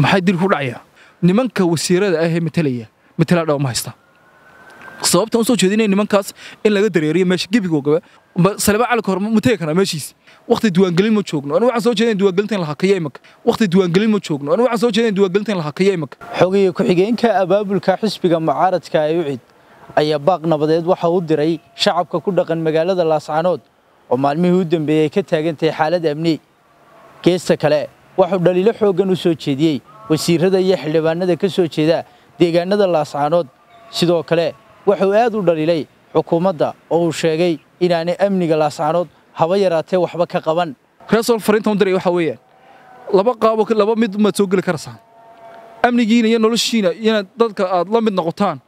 maxay dil ku dhacaya nimanka wasiirada ahee matalaya matalaa dhaw ma haysta sababtaan usoo jeedinaya nimankaas in laga dareeriyo meesha gebigoogaba salibaa calka hor mutegi karaa meeshiisi wakti diiwaangelin ma joogno anu waxaan soo jeedin diiwaangelinta in la hakayo imaka wakti diiwaangelin ma joogno anu waxaan soo jeedin diiwaangelinta in la hakayo imaka xogaye ku-xigeenka abaabulka xisbiga mucaaradka ee ucid ayaa baaq nabadeed waxa u diray shacabka ku dhaqan magaalada laascaanood oo maalmihii u dambeeyey ay ka taagan tahay xaalad amni geesta kale waxuu dhaliilo xooggan u soo jeediyey wasiirada iyo xildhibaanada ka soo jeeda deegaanada laascaanood sidoo kale wuxuu aad u dhaliilay xukuumadda oo uu sheegay inaanay amniga laascaanood haba yaraatee waxba ka qaban reesol fariinta udiray waxa weeyaan laba qaabo laba mid maad soo geli karasaan amnigiina iyo noloshiina inaad dadka aad la mid noqotaan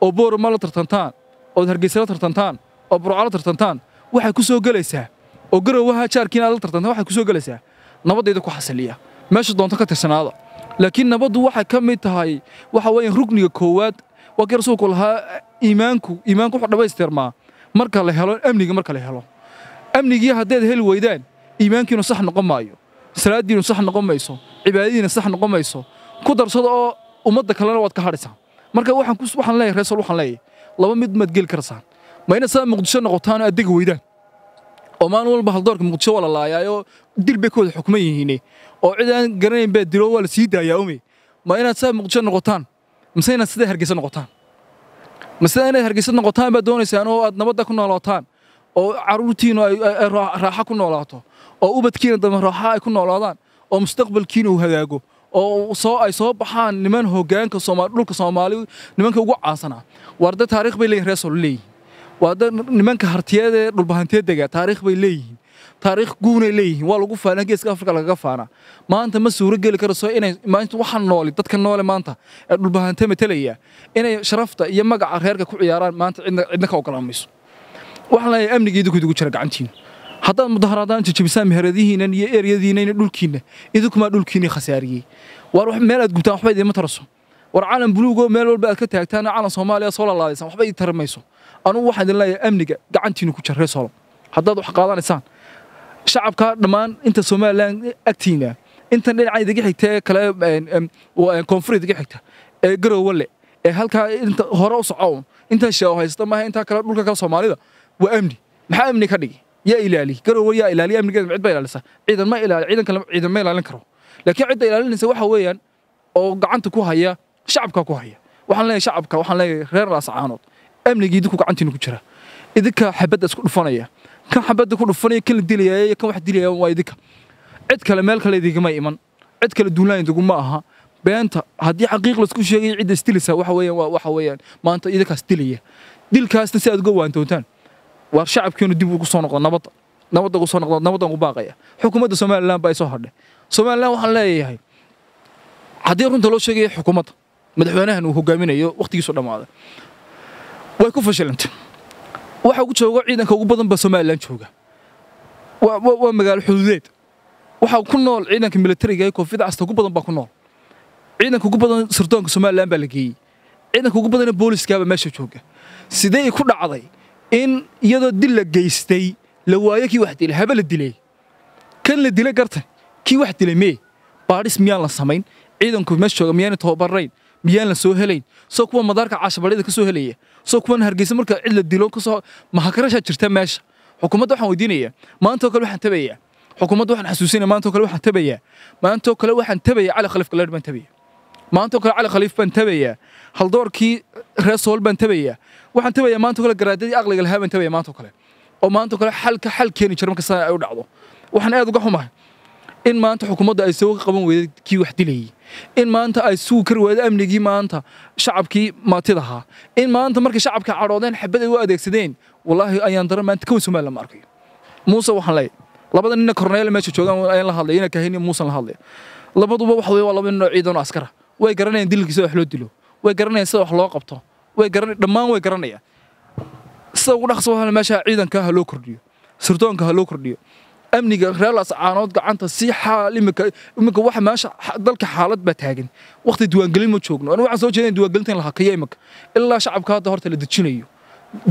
oo boorama la tartantaan ood hargeysa la tartantaan oo burco la tartantaan waxay ku soo gelaysaa oo garowaha jaarkiina aad la tartantaan waxay ku soo gelaysaa nabaddayda ku xasiliya meesha doonto ka tirsanaada laakiin nabaddu waxay ka mid tahay waxa weya rugniga koowaad waa kii rasuulku lahaa eh, iimaanku iimaanku wuxuu dhammaystirmaa marka la helo amniga marka la helo amnigii haddaed heli weydaan iimaankiinu sax noqon maayo salaaddiinu sax noqon mayso cibaadadiina sax noqon mayso ku darsado oo ummadda kalena waad ka hadhaysaa marka waxaan leeyahay reesol waxaan leeyahay laba mid maad geli karsaan ma inaad saa muqdisho noqotaanoo aad degi weydaan oo maalin walba haldoorka muqdisho waa la laayaayo dil bay ku xukman yihiine oo cid aan garanayn baa dilo waa la sii daayaa ume ma inaad sidaa muqdisho noqotaan mise inaad sidaa hargeysa noqotaan ma inaad hargeysa noqotaan baad doonaysaan oo aad nabadda ku noolaataan oo carruurtiinu raaxo ku noolaato oo ubadkiina dambe raaxo ay ku noolaadaan oo mustaqbalkiina uu hagaago oo soo ay soo baxaan niman hoggaanka dhulka soomaali nimanka ugu caasanaa waar dad taariikh bay leeyihin reesol leeyihin waa nimanka hartiyeed ee dhulbahanteedega taariikh bay leeyihiin taariikh guunay leeyihiin waa lagu faanaa geeska afrika lagaga faanaa maanta ma suuro geli karayso inay maanta waxa nooli dadka noole maanta ee dhulbahante metelaya inay sharafta iyo magaca reerka ku ciyaaraan maanta cidna ka ogolaamayso waxaan leeyahay amniga idigu jira gacantiina haddaad mudaharaadaan jajabisaan meheradihiinan iyo eryadiinayna dhulkiinna idinkumaa dhulkiinii khasaariyey waar meel aad gubtaan waxba idiima taraso war calan buluugoo meel walba aad ka taagtaan calan soomaaliya soo lalaadaysaan waxba ii tari anugu waxaan idin leeyahay amniga gacantiinu ku jarray solo haddaad wax qaadanaysaan shacabka dhammaan inta somalilan agtiina intan dhinaca idiga xigta ee kale koonfur idiga xigta ee garowale ee halkaa inta hore u socown intan sheego haysta maaha intaa kale dhulka kale soomaalida waa amni maxaa amni ka dhigi yaa ilaali garowe yaa ilaaliya amnigeeda cid baa ilaalisa ciidan ma ilaali ciidan kale ciidan ma ilaalin karo laakiin cidda ilaalinaysa waxa weeyaan oo gacanta ku haya shacabka ku haya waxaan leeyahay shacabka waxaan leeyahay reer laasacaanood amnigii idinku gacantiina ku jira idinka xabadda isku dhufanaya kan xabadda ku dhufanaya kan la dilayaayo kan wax dilayaayo waa idinka cid kale meel kale idinkama iman cid kale duulaan idinguma aha beenta haddii xaqiiq laisku sheegay cidda isdilisa waxa weeyaan waa waxa weeyaan maanta idinkaas dilaya dilkaasna si aad uga waantoontaan waar shacabkiinu dib ugu soo noqda nabadda nabadda ugu soo noqda nabadan ugu baaqaya xukuumadda somaliland baa isoo hadhay somaliland waxaan leeyahay haddii runta loo sheegaya xukuumadda madaxweynahan uu hogaaminayo wakhtigiisu dhammaaday way ku fashilantay waxa ugu jooga ciidanka ugu badan baa somalilan jooga waa magaalo xuduudeed waxa ku nool ciidanka militariga ee koofida casta ugu badan baa ku nool ciidanka ugu badan sirdoonka somalilan baa la geeyey ciidanka ugu badanna booliskaaba meesha jooga sidee ku dhacday in iyadoo dil la geystay la waayo kii wax dilay haba la dilay kan la dilay garta kii wax dilay mee baadhis miyaan la samayn ciidanku meesha jooga miyaana tababarayn miyaan la soo helayn soo kuwa madaarka cashabaryada ka helaya soo kuwan hargeysa marka cid la dilo kasoo mahakarashaa jirta meesha xukuumadda waxaan weydiinaya maantoo kale waxaan tabayaa xukuumadda waxaan xasuusinaya maantoo kale waxaan tabayaa maantoo kale waxaan tabayaa cali khaliif gallaadh baan tabayaa maantoo kale cali khaliif baan tabayaa haldoorkii reer sool baan tabayaa waxaan tabayaa maantoo kale garaadadii aqliga lahaa baan tabayaa maantoo kale oo maantoo kale xalka xal keeni jira markasta ay u dhacdo waxaan aad uga xumahay in maanta xukuumadda ay soo qaban weyday kii wax dilayay in maanta ay suu kari waado amnigii maanta shacabkii maatid ahaa in maanta markay shacabka cadhoodeen xabad ay u adeegsadeen walaahi ayaan daran maanta kow somalilan ma arkay muuse waxaan leey labada nina korneele meesha joogaan ayaan la hadlay ina kahayni muusan la hadlay labaduba waxa weeye waa laba nin ciidan askara way garanayaan dilkiisa wax loo dilo way garanayaan sida wax loo qabto way garanay dhammaan way garanayaan sida ugu dhaqso waxaa meesha ciidanka ha loo kordhiyo sirdoonka ha loo kordhiyo amniga reer ascaanood gacanta sii xaal iminka iminka waxa meesha dalka xaalad baa taagan waqti diiwaangelin ma joogno anigu waxaan soo jeedin diiwaangelinta in la hakayo iminka ilaa shacabka hadda horta la dejinayo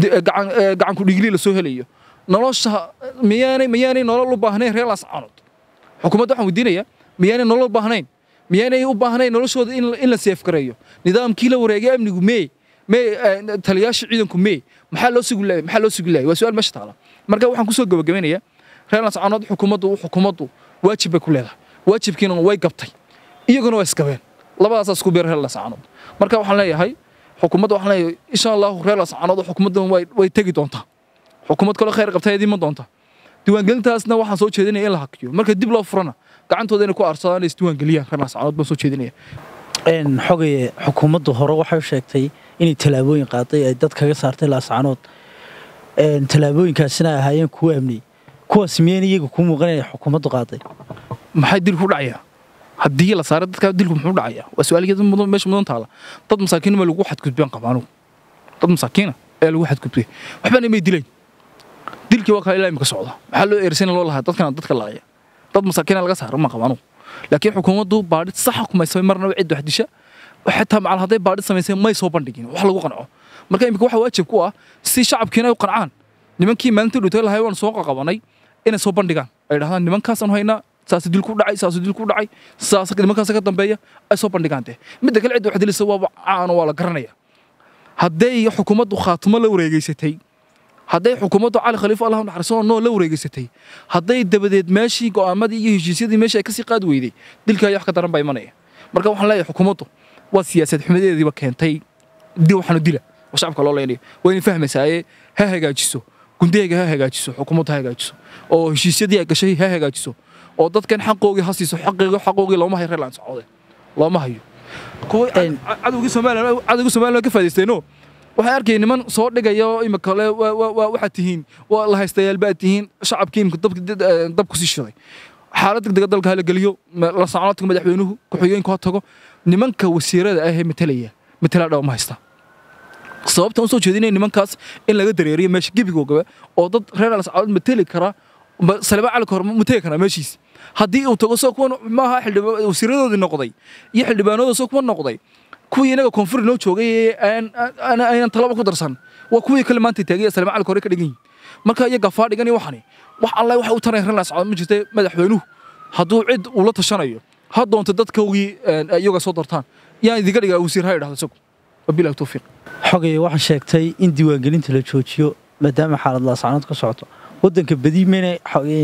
eh, gacan eh, ku dhigli helayo nolosha miyaanay miyaanay nolol u baahnayn reer ascaanood xukuumadda waxaan weydiinayaa miyaanay nolol u baahnayn miyaanay u baahnayn noloshooda in la seefgareeyo nidaamkii la wareegay amnigu mee mee eh, taliyaasha ciidanku mee maxaa loo sugulaayay maxaa loo sugulaayay waa su-aal meesha taala marka waxaan kusoo gabagabaynayaa reer ansacanood xukuumaddu xukuumaddu waajib bay ku leedahay waajibkiina way gabtay iyaguna waa isgabeen labadaasaa isku biir reer lansacanood marka waxaan leeyahay xukuumadda waxaan leeyahay insha allahu reer lansacanood xukuumaddan way tegi doontaa xukuumad kale khayr qabtaayadii ma doontaa diiwaangelintaasna waxaan soo jeedinaya in la hakiyo marka dib loo furana gacantooda inay ku aarsadaan inay isdiiwaangeliyaan reer lansacanood baan soo jeedinaya xogaye xukuumaddu hore waxay sheegtay inay tallaabooyin qaaday ay dad kaga saartay laascanood tallaabooyinkaasina ahaayeen kuwa amniyey kuwaas miyayna iyaga kuu muuqanaya xukuumaddu qaaday maxay dilku dhacayaa haddii la saara dadkaa dilku muxuu dhacayaa waa su-aaligeeda meesha mudan taala dad masaakiin ma lagu xadgudbeen qaba dad masaakiina ayaa lagu xadgudbay waxbaana imay dilayn dilkii waa kaa ilaa imika socda maxaa loo eersina loo lahaa dadkana dadka laaya dad masaakiina laga saara ma qaba laakiin xukuumaddu baadhid saxa kuma samay marnaba cid wax disha xataa macal hadday baadhid samaysay may soo bandhigin wax lagu qanco marka imika waxa waajib ku ah si shacabkiina ay u qancaan nimankii maalintii dhutay lahay waan soo qaqabanay inay soo bandhigaan ay dhahdaan nimankaasaan haynaa saas dil ku dhacay saas dil ku dhacay saas nimankaas ka dambeeya ay soo bandhigaan teh midda kale cid wax waaba caan waa la garanaya hadday xukuumaddu khaatimo la wareegaysatay hadday xukuumaddu cali khaliifa allah naxariiso noo la wareegaysatay hadday dabadeed meeshii go'aamadii iyo heshiisyadii meeshii ay kasii qaadi weyday dilkii ayaa wax ka daran baa imanaya marka waxaan leeyahay xukuumaddu waa siyaasad xumadeediiba keentay dil waxaanu dila oo shacabka loo leynaya waa inay fahmaysaaye ha hagaajiso gundiyayga ha hagaajiso xukuumadda ha hagaajiso oo heshiisyadii ay gashay ha hagaajiso oo dadkan xaqoogii ha siiso xaqoogii looma hayo reerland socode looma hayo cadowgii somalilan ka faadaysteeno waxaa arkay niman soo dhigayo imika le waxaad tihiin waa la haystayaal baad tihiin shacabkii imika dab ku sii shiday xaalad degdega dalka hala geliyo la sacno tago madaxweynuhu ku-xigeenku ha tago nimanka wasiirada ahee matalaya matalaa dhawa ma haystaa sababtaan usoo jeedinay nimankaas in laga dareeriyo meesha gebigoogaba oo dad reer alascadood mateli kara saliba cali kahor mategi karaa meeshiis haddii uu tago soo kuwa maaha wasiiradoodii noqday iyo xildhibaanadooda soo kuwa noqday kuwii inaga koonfur noo joogay aynan talaba ku darsan waa kuwii kale maanta taagay saliba cali kahor ka dhigan yihin marka iyagaa faa dhigan waxani wax alla waxa u taray reer alascadood ma jirta madaxweynuhu hadduu cid ula tashanayo ha doonta dadkoogii iyaga soo dartaan yaan idinka dhigaa wasiir ha idhahdo isagu wabilahi towfiiq xogay waxaa sheegtay in diiwaangelinta la joojiyo maadaama xaalad laascaanood ka socoto wadanka badi mayna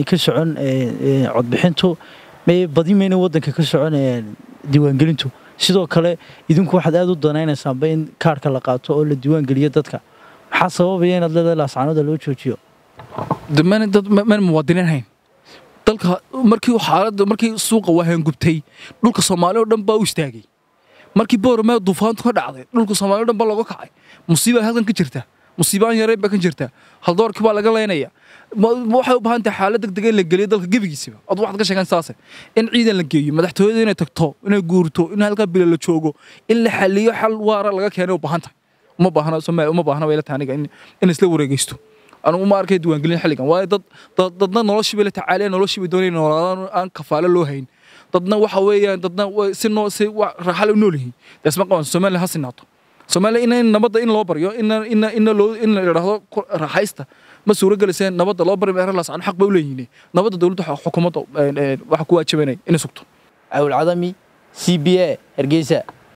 ka socon codbixintu badi mayna wadanka ka socon diiwaangelintu sidoo kale idinku waxaad aad u danaynaysaanba in kaarka la qaato oo la diiwaangeliyo dadka maxaa sababaya inaad leedahay laascaanooda loo joojiyo mayna muwaadiniin hayn dalka markii xaalada markii suuqa waahaangubtay dhulka soomaaliya oo dhan baa u istaagay markii boorame duufaantu ka dhacday dhulka soomaaliya dhan ba looga kacay musiibaa halkan ka jirta musiibaan yareen baa ka jirta haldoorkii baa laga leynaya waxay u baahan tahay xaalad degdeg in la geliyo dalka gebigiisiba ad waxaad ka sheegan saase in ciidan la geeyo madaxtooyada inay tagto inay guurto in halkaa bila la joogo in la xaliyo xal waara laga keenay u baahan tahay uma baahna soomaaliya uma baahna bayla tahay aniga in isla wareegaysto anugu ma arkay diiwaangelin xilligan waayo dad dadna noloshii bay la tacaaleen noloshii bay doonayeen noolaadaan aan kafaalo loo hayn dadna waxa weeyaan dadna si noo si raaxale u nool yihiin dasma qaban soomaaliya ha sinaato soomaaliya in nabadda in loo baryo inna inna loo in la idhaahdo raaxaysta ma suuro geliseen nabadda loo bari meeralaas aan xaq bay u leeyihiin nabadda dowladda xukuumadda eh, eh, waxa ku waajibanaya inay sugto cawl cadami c b a hargeysa